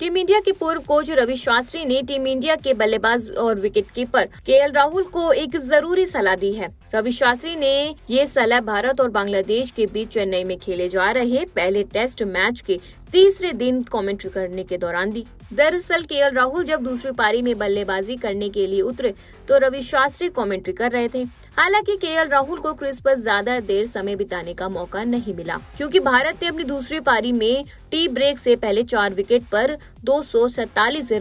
team India के पूर्व coach Ravi Shastri ने टीम इंडिया के बल्लेबाज और विकेटकीपर केएल राहुल को एक जरूरी सलाह दी है रवि शास्त्री ने ये सलाह भारत और बांग्लादेश के बीच चेन्नई में खेले जा रहे पहले टेस्ट मैच के तीसरे दिन कमेंट्री करने के दौरान दी दरअसल के राहुल जब दूसरी पारी में बल्लेबाजी करने के लिए उतरे तो रवि शास्त्री कमेंट्री कर रहे थे हालांकि के राहुल को क्रिस पर ज्यादा देर समय बिताने का मौका नहीं मिला क्योंकि भारत ने अपनी दूसरी पारी में टी ब्रेक से पहले चार विकेट पर दो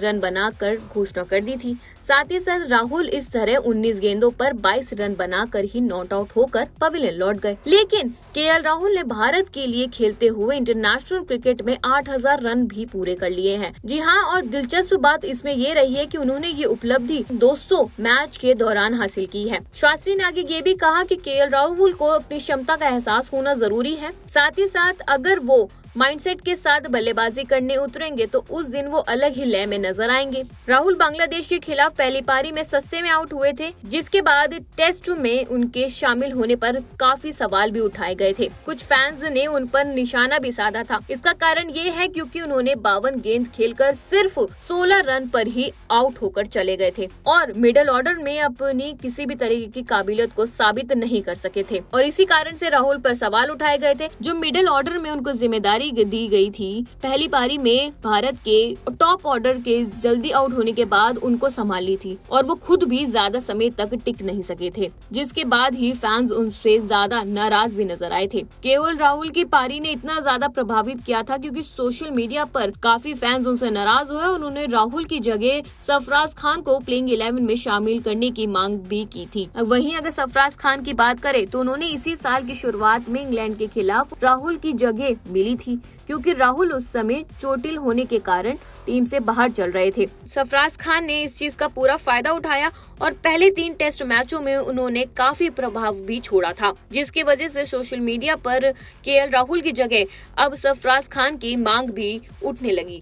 रन बनाकर घोषणा कर दी थी साथ ही साथ राहुल इस तरह 19 गेंदों पर 22 रन बनाकर ही नॉट आउट होकर पवेलियन लौट गए लेकिन के राहुल ने भारत के लिए खेलते हुए इंटरनेशनल क्रिकेट में 8000 रन भी पूरे कर लिए हैं जी हाँ और दिलचस्प बात इसमें ये रही है कि उन्होंने ये उपलब्धि 200 मैच के दौरान हासिल की है शास्त्री ने आगे ये भी कहा कि के राहुल को अपनी क्षमता का एहसास होना जरूरी है साथ ही साथ अगर वो माइंडसेट के साथ बल्लेबाजी करने उतरेंगे तो उस दिन वो अलग ही लय में नजर आएंगे राहुल बांग्लादेश के खिलाफ पहली पारी में सस्ते में आउट हुए थे जिसके बाद टेस्ट में उनके शामिल होने पर काफी सवाल भी उठाए गए थे कुछ फैंस ने उन पर निशाना भी साधा था इसका कारण ये है क्योंकि उन्होंने बावन गेंद खेलकर सिर्फ सोलह रन पर ही आउट होकर चले गए थे और मिडल ऑर्डर में अपनी किसी भी तरीके की काबिलियत को साबित नहीं कर सके थे और इसी कारण से राहुल पर सवाल उठाए गए थे जो मिडल ऑर्डर में उनको जिम्मेदारी पारी दी गई थी पहली पारी में भारत के टॉप ऑर्डर के जल्दी आउट होने के बाद उनको संभाल ली थी और वो खुद भी ज्यादा समय तक टिक नहीं सके थे जिसके बाद ही फैंस उनसे ज्यादा नाराज भी नजर आए थे केवल राहुल की पारी ने इतना ज्यादा प्रभावित किया था क्योंकि सोशल मीडिया पर काफी फैंस उनसे नाराज हुए और उन्होंने राहुल की जगह सफराज खान को प्लेइंग इलेवन में शामिल करने की मांग भी की थी वहीं अगर सफराज खान की बात करें तो उन्होंने इसी साल की शुरुआत में इंग्लैंड के खिलाफ राहुल की जगह मिली थी क्योंकि राहुल उस समय चोटिल होने के कारण टीम से बाहर चल रहे थे सफराज खान ने इस चीज का पूरा फायदा उठाया और पहले तीन टेस्ट मैचों में उन्होंने काफी प्रभाव भी छोड़ा था जिसकी वजह से सोशल मीडिया पर के राहुल की जगह अब सफराज खान की मांग भी उठने लगी